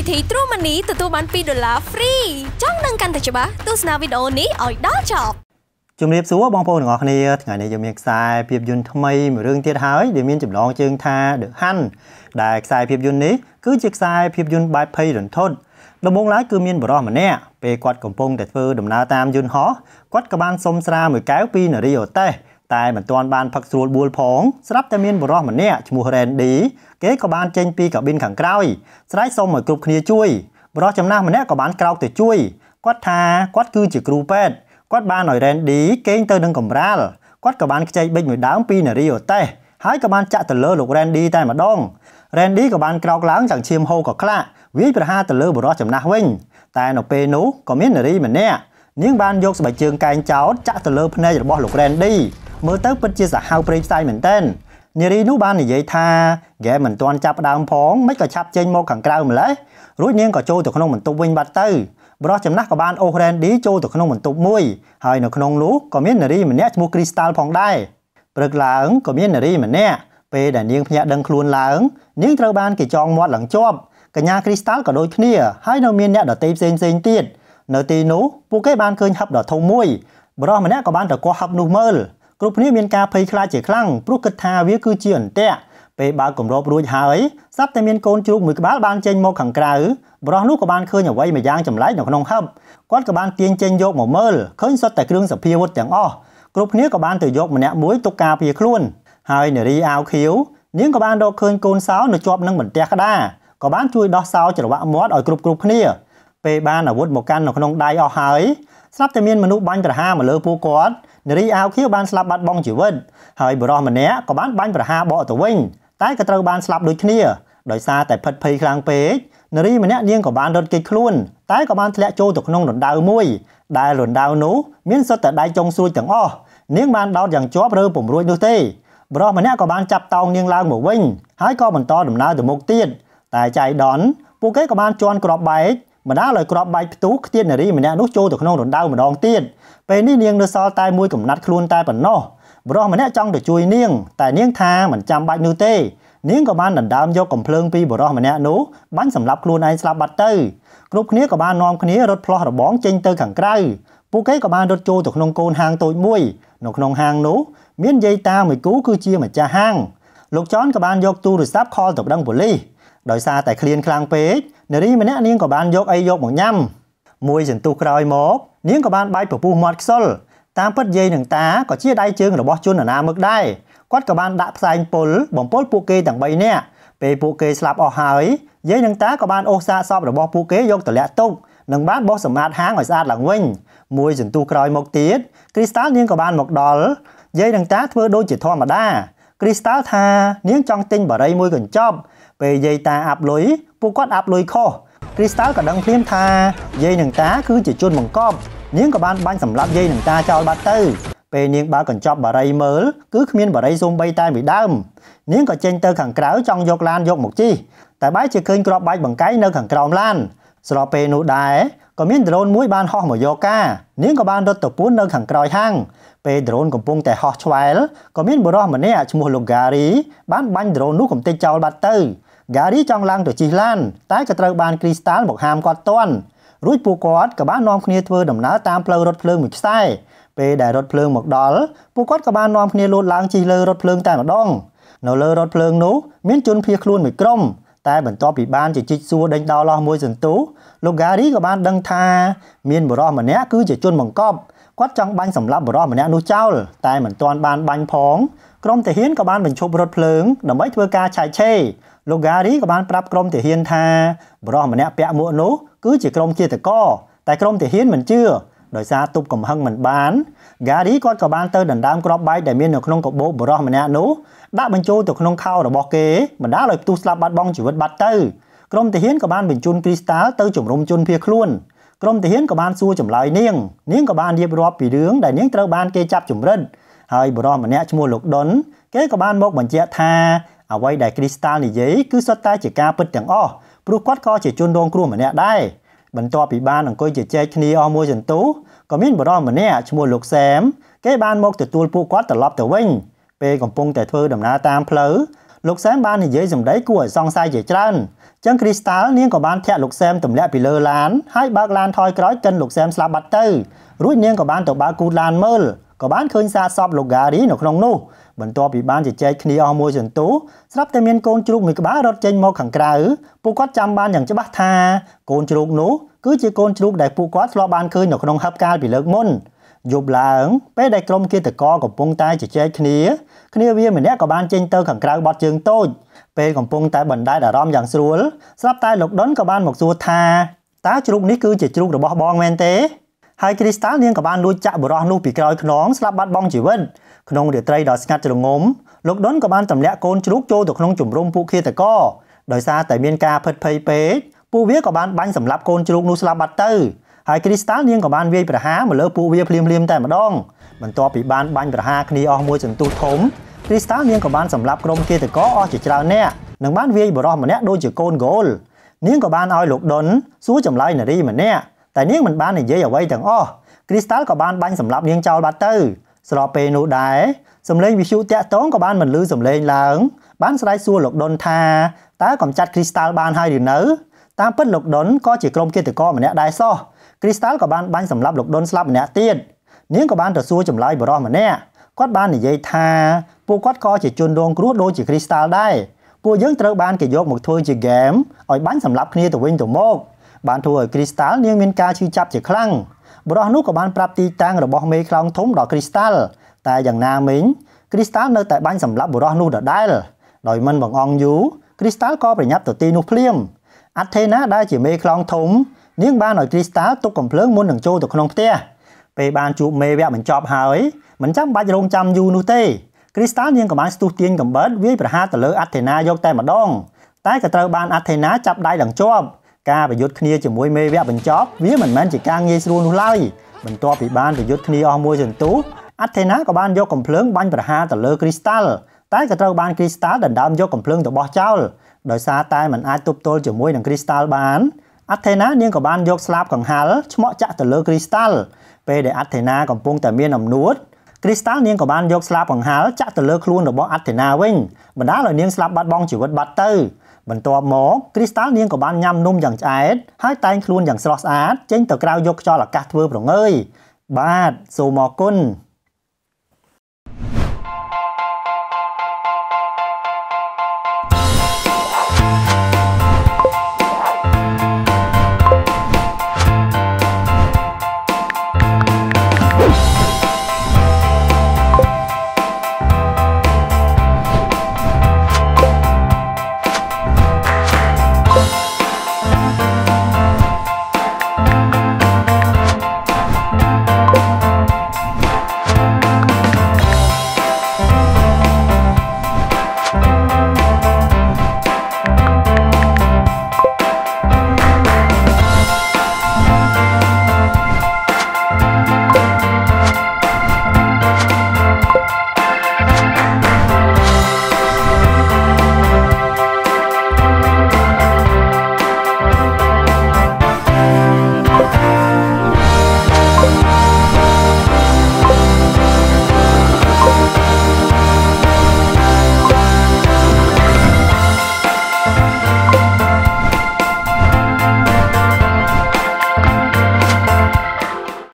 វិធី True Money ទទួលបាន2ដុល្លារ free ចង់ដឹងកាន់តែច្បាស់ទស្សនាវីដេអូនេះឲ្យដល់ចប់ ជំរាបសួរបងប្អូនទាំងអស់គ្នាថ្ងៃនេះយើងមានខ្សែភាពយន្តថ្មីមួយរឿងទៀតហើយដែលមានចំណងជើងថា The Hunt ដែលខ្សែភាពយន្តនេះគឺជាខ្សែភាពយន្តបែបភ័យរន្ធត់ដំបូងឡើយគឺមានបរិសម្នាក់ពេលគាត់កំពុងតែធ្វើដំណើរតាមយន្តហោះគាត់ក៏បានសុំស្រាមួយកែវពីនារីអូតេសតែមិនទាន់បានផឹកស្រួលបួល ផង ស្រាប់តែមានបុរសម្នាក់ឈ្មោះ Randy គេក៏បានចេញពីកាប៊ីនខាងក្រោយស្រែកសុំឲ្យគ្រប់គ្នាជួយបុរសចំណាស់ម្នាក់ក៏បានក្រោកទៅជួយគាត់ថាគាត់គឺជាគ្រូពេទ្យគាត់បានឲ្យ Randy គេងទៅនឹងកំរាលគាត់ក៏បានខ្ចីបិចមួយដើមពីនារីអូតេសហើយក៏បានចាក់ទៅលើលោក Randy តែម្ដង Randy ក៏បានក្រោកឡើងយ៉ាងឈាមហូរក៏ខ្លាក់វាយប្រហារទៅលើបុរសចំណាស់វិញ តែនៅ ពេលនោះក៏មាននារីម្នាក់នាងបានយកស្បែកជើងកែងចោតចាក់ទៅលើភ្នែករបស់លោក Randy មើលទៅពិតជាសាហាវព្រៃផ្សាយមែនតើនារីនោះបាននិយាយថាហ្គេមមិនទាន់ចាប់ដើមផងមិនក៏ឆាប់ចេញមកខាងក្រៅម្លេះរួចនាងក៏ចូលទៅក្នុងបន្ទប់វិញបាត់ទៅបរោះចំណាស់ក៏បានអូសរ៉េនឌីចូលទៅក្នុងបន្ទប់មួយហើយនៅក្នុងនោះក៏មាននារីម្នាក់ឈ្មោះគ្រីស្តាល់ផងដែរព្រឹកឡើងក៏មាននារីម្នាក់ពេលដែលនាងភ្ញាក់ដឹងខ្លួនឡើង នាងត្រូវបានគេចងមាត់ឡើងជាប់កញ្ញាគ្រីស្តាល់ក៏ដូចគ្នាហើយនៅមានអ្នកដទៃផ្សេងផ្សេងទៀតនៅទីនោះពួកគេបានឃើញហឹបដ៏ធំមួយបរោះម្នាក់ក៏បានទៅគាស់ហឹបនោះមើលគ្រប់គ្នាមានការភ័យខ្លាចជាខ្លាំងព្រោះគិតថាវាគឺជាអន្ទាក់ពេលបើកគម្របរួចហើយសត្វតែមានកូនជ្រូកមួយក្បាលបានចេញមកខាងក្រៅប្រុសនោះក៏បានឃើញអ្វីមួយយ៉ាងចម្លែកនៅក្នុងហឹបគាត់ក៏បានទាញចេញយកមកមើលឃើញសុទ្ធតែគ្រឿងសភាវុធទាំងអស់គ្រប់គ្នាក៏បានទៅយកម្នាក់មួយទុកការពារខ្លួនហើយនារីអាវខៀវនាងក៏បានរកឃើញកូនសោនៅជាប់នឹងបន្ទះក្តារក៏បានជួយដោះសោច្រវាក់មាត់ឲ្យគ្រប់គ្រប់គ្នា ពេលបានអាវុធមកកាន់នៅក្នុងដៃអស់ហើយស្រាប់តែមានមនុស្សបាញ់ប្រហារមកលើពួកគាត់នារីអាវខៀវបានស្លាប់បាត់បង់ជីវិតហើយបុរសម្នាក់ក៏បានបាញ់ប្រហារបកទៅវិញតែក៏ត្រូវបានស្លាប់ដូចគ្នាដោយសារតែផិតភ័យខ្លាំងពេកនារីម្នាក់នាងក៏បានរត់គេចខ្លួន តែក៏បានធ្លាក់ចូលទៅក្នុងរណ្ដៅមួយ ដែលរណ្ដៅនោះមានសុទ្ធតែដៃចុងស្រួចទាំងអស់នាងបានដោតយ៉ាងជាប់ឬពំរួចនោះទេបរិសម្នាក់ក៏បានចាប់តោងនាងឡើងមកវិញ ហើយក៏បន្តដំណើរទៅមុខទៀតតែចៃដន ពួកគេក៏បានជន់ក្របបែកបណ្ដាលឲ្យក្របបែកផ្ទុះខ្ទាតនារីម្នាក់នោះចូលទៅក្នុងរណ្ដៅម្ដងទៀតពេលនេះនាងនៅសល់តែមួយកំណាត់ខ្លួនតែប៉ុណ្ណោះបរោះម្នាក់ចង់ទៅជួយនាងតែនាងថាមិនចាំបាច់នោះទេ នាងក៏បានដណ្ដើមយកកំភ្លើងពីបរោះម្នាក់នោះបាញ់សម្លាប់ខ្លួនឯងស្លាប់បាត់ទៅគ្រប់គ្នាក៏បាននាំគ្នារត់ផ្លោះរបង ចេញទៅខាងក្រៅពួកគេក៏បានរត់ចូលទៅក្នុងកូនហាងតូចមួយនៅក្នុងហាងនោះមានយាយតាមួយគូគឺជាម្ចាស់ហាងលោកចនក៏បានយកទូរស័ព្ទខលទៅប្តឹងប៉ូលីសដោយសារតែឃ្លានខ្លាំងពេកនារីម្នាក់នាងក៏បានយកអីយកមកញ៉ាំមួយសន្ទុះក្រោយមកនាងក៏បានបាយពពុះមាត់ខ្សុលតាមពិតយាយនឹងតាក៏ជាដៃជើងរបស់ជនអនាមឹកដែរគាត់ក៏បានដាក់ផ្សែងពុលបំពុលពួកគេទាំង3នាក់ពេលពួកគេស្លាប់អស់ហើយយាយនឹងតាក៏បានអូសសាកសពរបស់ពួកគេយកទៅលាក់ទុកនិងបានបោះសម្អាតហាងឲ្យស្អាតឡើងវិញមួយសន្ទុះក្រោយមកទៀតគ្រីស្តាល់នាងក៏បានមកដល់យាយនឹងតាធ្វើដូចជាធម្មតាគ្រីស្តាល់ថា នាងចង់ទិញបារីមួយកញ្ចប់ពេលយាយតាអាប់លុយពួកគាត់អាប់លុយខុសគ្រីស្តាល់ក៏ដឹងភ្លាមថាយាយនឹងតា គឺជាជនបង្កប់នាងក៏បានបាញ់សម្លាប់យាយនឹងតាចោលបាត់ទៅពេលនាងបើកញ្ចប់បារីមើលគឺគ្មានបារីសូម្បីតែមួយដើមនាងក៏ចេញទៅខាងក្រៅចង់យកឡានយកមកជិះតែបែរជាឃើញក្របបាច់បង្កាយនៅខាងក្រោមឡាន ស្របពេលនោះដែរក៏មានដ្រូនមួយបានហោះមកយកការនាងក៏បានរត់ទៅពួននៅខាងក្រោយហាងពេលដ្រូនកំពុងតែហោះឆ្វែលក៏មានបុរសម្នាក់ឈ្មោះលោកហ្គារីបានបាញ់ដ្រូននោះកំទេចចោលបាត់ទៅហ្គារីចង់ឡើងទៅជិះឡានតែក៏ត្រូវបានគ្រីស្តាល់មកហាមគាត់ទាន់រួចពួកគាត់ក៏បាននាំគ្នាធ្វើដំណើរតាមផ្លូវរថភ្លើងមួយខ្សែពេលដែលរថភ្លើងមកដល់ពួកគាត់ក៏បាននាំគ្នាលោតឡើងជិះលើរថភ្លើងតែម្ដងនៅលើរថភ្លើងនោះមានជនភៀសខ្លួនមួយក្រុមតែបន្ទាប់ពីបានជជិះសួរដេញដោលអស់មួយសន្ទុះលោកហ្គារីក៏បានដឹងថាមានបុរសម្នាក់គឺជាជនបង្កប់គាត់ចង់បាញ់សម្លាប់បរិសម្នាក់នោះចោលតែមិនទាន់បានបាញ់ផង ក្រុមទាហានក៏បានបញ្ឈប់រថភ្លើងដើម្បីធ្វើការឆែកឆេរលោកហ្គារីក៏បានប្រាប់ក្រុមទាហានថា បរិសម្នាក់ពាក់មួកនោះគឺជាក្រុមជាតកតែក្រុមទាហានមិនជឿដោយសារទប់កំហឹងមិនបានហ្គារីគាត់ក៏បានទៅដណ្ដើមគ្រាប់បែកដែលមាននៅក្នុងកបោបរិសម្នាក់នោះដាក់បញ្ចូលទៅក្នុងខោរបស់គេបណ្ដាលឲ្យផ្ទុះស្លាប់បាត់បង់ជីវិតបាត់ទៅក្រុមទាហានក៏បានបញ្ជូនគ្រីស្តាល់ទៅជំរុំជនភៀសខ្លួន។ក្រុមទាហានក៏បានសួរចម្លើយនាងនាងក៏បានរៀបរាប់ពីរឿងដែលនាងត្រូវបានគេចាប់ចម្រិតហើយបរិសម្នាក់ឈ្មោះលោកដុនគេក៏បានមកបញ្ជាក់ថា អ្វីដែលគ្រីស្តាល់និយាយគឺសុទ្ធតែជាការពិតទាំងអស់ព្រោះគាត់ក៏ជាជនរងគ្រោះម្នាក់ដែរបន្ទាប់ពីបានអង្គុយជជែកគ្នាអស់មួយចន្ទុះក៏មានបរិសម្នាក់ឈ្មោះលោកសែមគេបានមកទទួលពួកគាត់ត្រឡប់ទៅវិញពេលកំពុងតែធ្វើដំណើរតាមផ្លូវលោកសែមបាននិយាយសម្ដីគួរឲ្យសង្ស័យជាច្រើនចឹងគ្រីស្តាល់នាងក៏បានធាក់លោកសែមទម្លាក់ពីលើឡានហើយបើកឡានថយក្រោយកិនលោកសែមស្លាប់បាត់ទៅរួចនាងក៏បានទៅបើកគូឡានមើលក៏បានឃើញសាកសពលោកហ្គារីនៅក្នុងនោះបន្ទាប់ពីបានជជែកគ្នាអស់មួយសន្ទុះស្រាប់តែមានកូនជ្រូកមួយក្បាលរត់ចេញមកខាងក្រៅពួកគាត់ចាំបានយ៉ាងច្បាស់ថាកូនជ្រូក នោះ គឺជាកូនជ្រូកដែលពួកគាត់ធ្លាប់បានឃើញនៅក្នុងហឹបកាលពីលើកមុនយប់ឡើង ពេលដែលក្រុមគិតកោកំពុងតែជជែកគ្នា គ្នាវាម្នាក់ក៏បានចេញទៅខាងក្រៅបត់ជើងតូចពេលកំពុងតែបណ្ដែតអារម្មណ៍យ៉ាងស្រួលស្រាប់តែលោកដុនក៏បានមកសួរថាតើជ្រូកនេះគឺជាជ្រូករបស់បងមែនទេហើយគ្រីស្តាល់នាងក៏បានលួចចាក់បរោះនោះពីក្រោយខ្នងស្លាប់បាត់បង់ជីវិតក្នុងរាត្រីដ៏ស្ងាត់ជ្រងំលោកដុនក៏បានទម្លាក់កូនជ្រូកចូលទៅក្នុងជំរំពួកឃាតករដោយសារតែមានការភិតភ័យពេកពួកវាក៏បានបាញ់សម្លាប់កូនជ្រូកនោះស្លាប់បាត់ទៅហើយគ្រីស្តាល់នាងក៏បានវាយប្រហារមកលើពួកវាភ្លាមៗតែម្ដងបន្ទាប់ពីបានបាញ់ប្រហារគ្នាអស់មួយសន្ទុះធំគ្រីស្តាល់នាងក៏បានសម្លាប់ក្រុមគេតកអស់ជាច្រើនអ្នកនិងបានវាយបរោះម្នាក់ដូចជាកូនហ្គោលនាងក៏បានឲ្យលោកដុនសួរចម្លើយនារីម្នាក់តែនាងមិនបាននិយាយអ្វីទាំងអស់គ្រីស្តាល់ក៏បានបាញ់សម្លាប់នាងចោលបាត់ទៅស្របពេលនោះដែរសម្លេងវិទ្យុតាក់តងក៏បានបន្លឺសម្លេងឡើង បានស្រែកសួរលោកដុនថាតើកំចាត់គ្រីស្តាល់បានហើយឬនៅតាមពិតលោកដុនក៏ជាក្រុមគិតកោម្នាក់ដែរសោះគ្រីស្តាល់ក៏បានបាញ់សម្លាប់លោកដុនស្លាប់ម្នាក់ទៀតនាងក៏បានទៅសួរចម្លើយបរិសម្នាក់គាត់បាននិយាយថាពួកគាត់ក៏ជាជនរងគ្រោះដូចជាគ្រីស្តាល់ដែរពួកយើងត្រូវបានគេយកមកធ្វើជាហ្គេមឲ្យបាញ់សម្លាប់គ្នាទៅវិញទៅមក បានធ្វើឲ្យគ្រីស្តាល់នាងមានការឈឺចាប់ជាខ្លាំងបរិសនោះក៏បានប្រាប់ទីតាំងរបស់មេខ្លោងធំដល់គ្រីស្តាល់តែយ៉ាងណាមិញគ្រីស្តាល់នៅតែបាញ់សម្លាប់បរិសនោះដដែលដោយមិនបង្អង់យូរគ្រីស្តាល់ក៏ប្រញាប់ទៅទីនោះភ្លាមអថេណាដែលជាមេខ្លោងធំនាងបានឲ្យគ្រីស្តាល់ទុកកំភ្លើងមុននឹងចូលទៅក្នុងផ្ទះពេលបានជួបមេវគ្គបញ្ចប់ហើយ មិនចាំបាច់រងចាំយូរនោះទេគ្រីស្តាល់នាងក៏បានស្ទុះទាញកំបិតវាយប្រហារទៅលើអថេណាយកតែម្ដងតែក៏ត្រូវបានអថេណាចាប់ដៃឡើងជាប់ការប្រយុទ្ធគ្នាជាមួយមេវគ្គបញ្ចប់វាមិនមែនជាការងាយស្រួលនោះឡើយបន្ទាប់ពីបានប្រយុទ្ធគ្នាអស់មួយសន្ទុះអថេណាក៏បានយកកំភ្លើងបាញ់ប្រហារទៅលើគ្រីស្តាល់តែក៏ត្រូវបានគ្រីស្តាល់ដណ្ដើមយកកំភ្លើងទៅបោះចោលដោយសារតែมันអាចទប់ទល់ជាមួយនឹងគ្រីស្តាល់បានអថេណានាងក៏បានយកស្លាបកង្ហាលឆ្មក់ចាក់ទៅលើគ្រីស្តាល់ពេលដែលអថេណាកំពុងតែមានអំនួតគ្រីស្តាល់នាងក៏បានយកស្លាបកង្ហាលចាក់ទៅលើខ្លួនរបស់អថេណាវិញបណ្ដាលឲ្យនាងស្លាប់បាត់បង់ជីវិតបាត់ទៅបន្ទាប់មកគ្រីស្តាល់នាងក៏បានញ៉ាំនំយ៉ាងឆ្អែតហើយតែងខ្លួនយ៉ាងស្រស់ស្អាតចេញទៅក្រៅយកខ្យល់អាកាសធ្វើប្រងើយបាទសូមអរគុណ